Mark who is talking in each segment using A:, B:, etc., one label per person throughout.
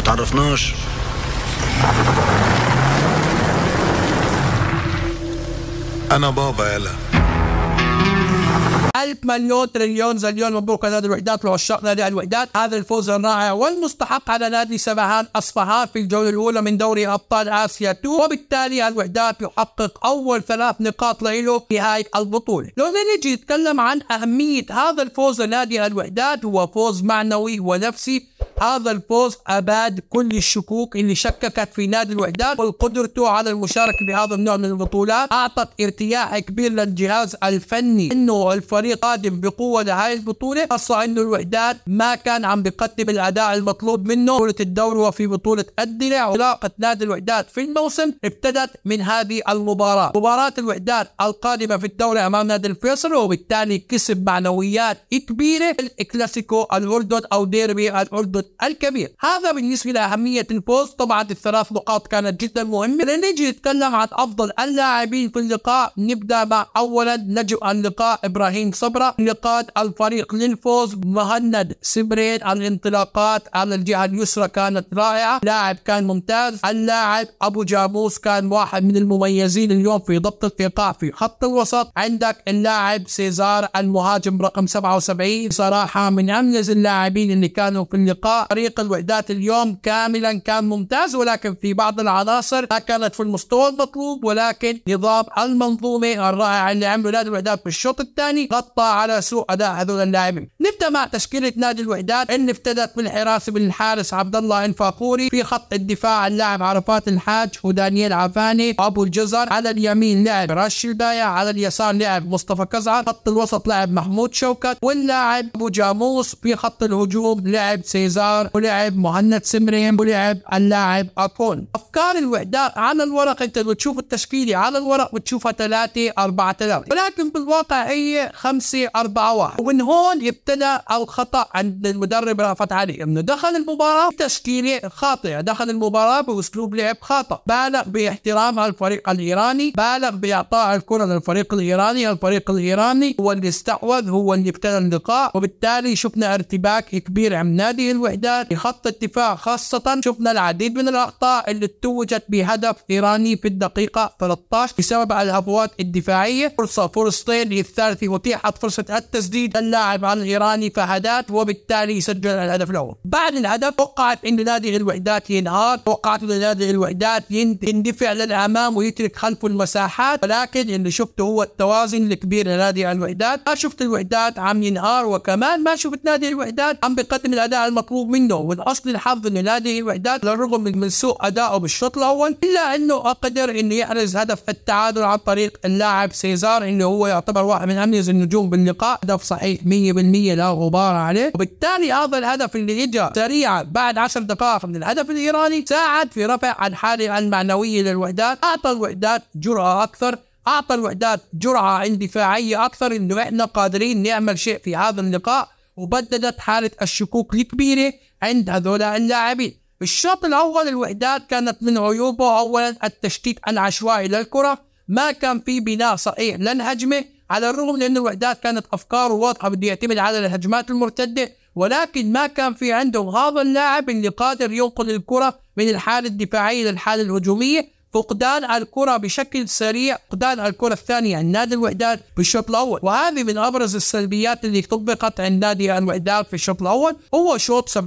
A: ما تعرفناش انا بابا يلا ألف مليون تريليون زليون مبروك نادي الوحدات وعشاق نادي الوحدات هذا الفوز الرائع والمستحق على نادي سبهان أصفهان في الجولة الأولى من دوري أبطال آسيا 2 وبالتالي الوحدات يحقق أول ثلاث نقاط له في هاي البطولة لو نجي نتكلم عن أهمية هذا الفوز لنادي الوحدات هو فوز معنوي ونفسي هذا الفوز أباد كل الشكوك اللي شككت في نادي الوحدات وقدرته على المشاركة بهذا النوع من البطولات أعطت ارتياح كبير للجهاز الفني إنه الفريق قادم بقوة لهذه البطولة خاصة إنه الوحدات ما كان عم بقدم الأداء المطلوب منه بطولة الدوري وفي بطولة الدلع وعلاقة نادي الوحدات في الموسم ابتدت من هذه المباراة مباراة الوحدات القادمة في الدوري أمام نادي الفيصل وبالتالي كسب معنويات كبيرة الكلاسيكو الأردن أو ديربي الأردن الكبير هذا بالنسبة لأهمية الفوز طبعا الثلاث نقاط كانت جدا مهمة لنجي نتكلم عن أفضل اللاعبين في اللقاء نبدأ مع أولا نجم اللقاء إبراهيم صبرا نقاط الفريق للفوز مهند سبرين الانطلاقات على الجهة اليسرى كانت رائعة لاعب كان ممتاز اللاعب أبو جاموس كان واحد من المميزين اليوم في ضبط الثقة في خط الوسط عندك اللاعب سيزار المهاجم رقم 77 صراحة من أمنز اللاعبين اللي كانوا في اللقاء فريق الوحدات اليوم كاملا كان ممتاز ولكن في بعض العناصر ما كانت في المستوى المطلوب ولكن نظام المنظومه الرائع اللي عمله نادي الوحدات في الشوط الثاني غطى على سوء اداء هذول اللاعبين نبدا مع تشكيله نادي الوحدات اللي ابتدت بالحراسه بالحارس عبد الله انفاقوري في خط الدفاع اللاعب عرفات الحاج ودانيال عفاني ابو الجزر على اليمين لعب رش البايع على اليسار لعب مصطفى كزعر خط الوسط لعب محمود شوكت واللاعب ابو جاموس في خط الهجوم لعب سيزار عمار ولعب مهند سمرين ولعب اللاعب أكون أفكار الوحدات على الورق أنت بتشوف التشكيلة على الورق بتشوفها 3 4 3 ولكن بالواقع هي 5 4 1 ومن هون ابتدى الخطأ عند المدرب رأفت علي أنه دخل المباراة تشكيلة خاطئة دخل المباراة بأسلوب لعب خاطئ بالغ باحترام الفريق الإيراني بالغ بإعطاء الكرة للفريق الإيراني الفريق الإيراني هو اللي استحوذ هو اللي ابتدى اللقاء وبالتالي شفنا ارتباك كبير عند نادي الوحدة في لخط الدفاع خاصة شفنا العديد من الأخطاء اللي توجت بهدف إيراني في الدقيقة 13 بسبب الهبوات الدفاعية فرصة فرصتين للثالث وتيحت فرصة التسديد اللاعب عن الإيراني فهدات وبالتالي سجل الهدف الأول بعد الهدف توقعت أن نادي الوحدات ينهار توقعت أن نادي الوحدات يندفع للأمام ويترك خلفه المساحات ولكن اللي شفته هو التوازن الكبير لنادي الوحدات ما شفت الوحدات عم ينهار وكمان ما شفت نادي الوحدات عم بيقدم الأداء المطلوب مفروغ منه من اصل الحظ انه نادي الوحدات بالرغم من سوء ادائه بالشوط الاول الا انه قدر انه يحرز هدف التعادل عن طريق اللاعب سيزار انه هو يعتبر واحد من اميز النجوم باللقاء هدف صحيح 100% لا غبار عليه وبالتالي هذا الهدف اللي اجى سريعا بعد 10 دقائق من الهدف الايراني ساعد في رفع عن حاله المعنويه للوحدات اعطى الوحدات جرأه اكثر اعطى الوحدات جرعه اندفاعيه اكثر انه احنا قادرين نعمل شيء في هذا اللقاء وبددت حالة الشكوك الكبيرة عند هذول اللاعبين الشوط الأول الوحدات كانت من عيوبه أولا التشتيت العشوائي للكرة ما كان في بناء صحيح للهجمة على الرغم من أن الوحدات كانت أفكاره واضحة بده يعتمد على الهجمات المرتدة ولكن ما كان في عندهم هذا اللاعب اللي قادر ينقل الكرة من الحالة الدفاعية للحالة الهجومية فقدان الكرة بشكل سريع فقدان الكرة الثانية عند نادي الوحدات الشوط الأول وهذه من أبرز السلبيات اللي طبقت عند نادي الوحدات في الشوط الأول هو شوط 70%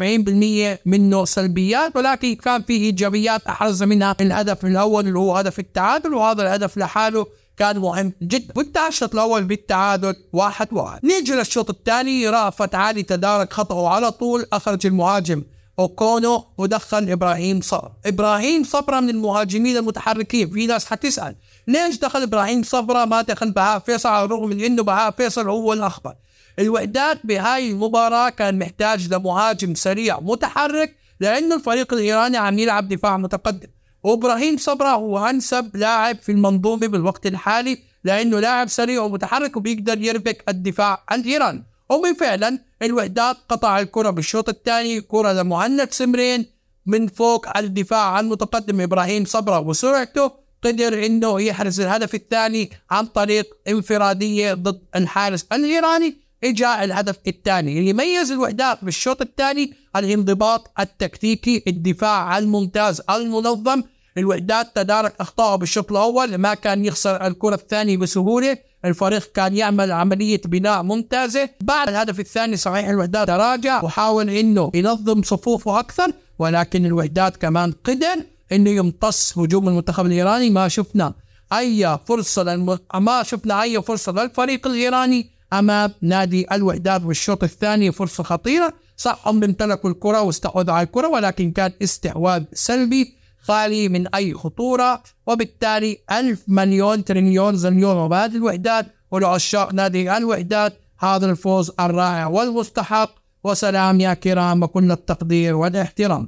A: منه سلبيات ولكن كان فيه إيجابيات أحرز منها الهدف الأول اللي هو هدف التعادل وهذا الهدف لحاله كان مهم جدا وانتهى الشوط الاول بالتعادل واحد واحد نيجي للشوط الثاني رأفت علي تدارك خطأه على طول اخرج المهاجم اوكونو ودخل ابراهيم صبرا ابراهيم صبرا من المهاجمين المتحركين في ناس حتسال ليش دخل ابراهيم صبرا ما دخل بهاء فيصل على الرغم من انه بهاء فيصل هو الاخضر الوحدات بهاي المباراه كان محتاج لمهاجم سريع متحرك لانه الفريق الايراني عم يلعب دفاع متقدم وابراهيم صبرا هو انسب لاعب في المنظومه بالوقت الحالي لانه لاعب سريع ومتحرك وبيقدر يربك الدفاع الايراني وبفعلا الوحدات قطع الكرة بالشوط الثاني كرة لمهند سمرين من فوق الدفاع عن متقدم إبراهيم صبره وسرعته قدر أنه يحرز الهدف الثاني عن طريق انفرادية ضد الحارس الإيراني اجاء الهدف الثاني اللي يميز الوحدات بالشوط الثاني الانضباط التكتيكي الدفاع الممتاز المنظم الوحدات تدارك أخطائه بالشوط الأول ما كان يخسر الكرة الثانية بسهولة الفريق كان يعمل عملية بناء ممتازة بعد الهدف الثاني صحيح الوحدات تراجع وحاول أنه ينظم صفوفه أكثر ولكن الوحدات كمان قدر أنه يمتص هجوم المنتخب الإيراني ما شفنا أي فرصة للم... ما شفنا أي فرصة للفريق الإيراني أمام نادي الوحدات والشوط الثاني فرصة خطيرة صح هم امتلكوا الكرة واستحوذوا على الكرة ولكن كان استحواذ سلبي خالي من أي خطورة وبالتالي ألف مليون تريليون زليون وبهذه الوحدات ولعشاق نادي الوحدات هذا الفوز الرائع والمستحق وسلام يا كرام وكل التقدير والاحترام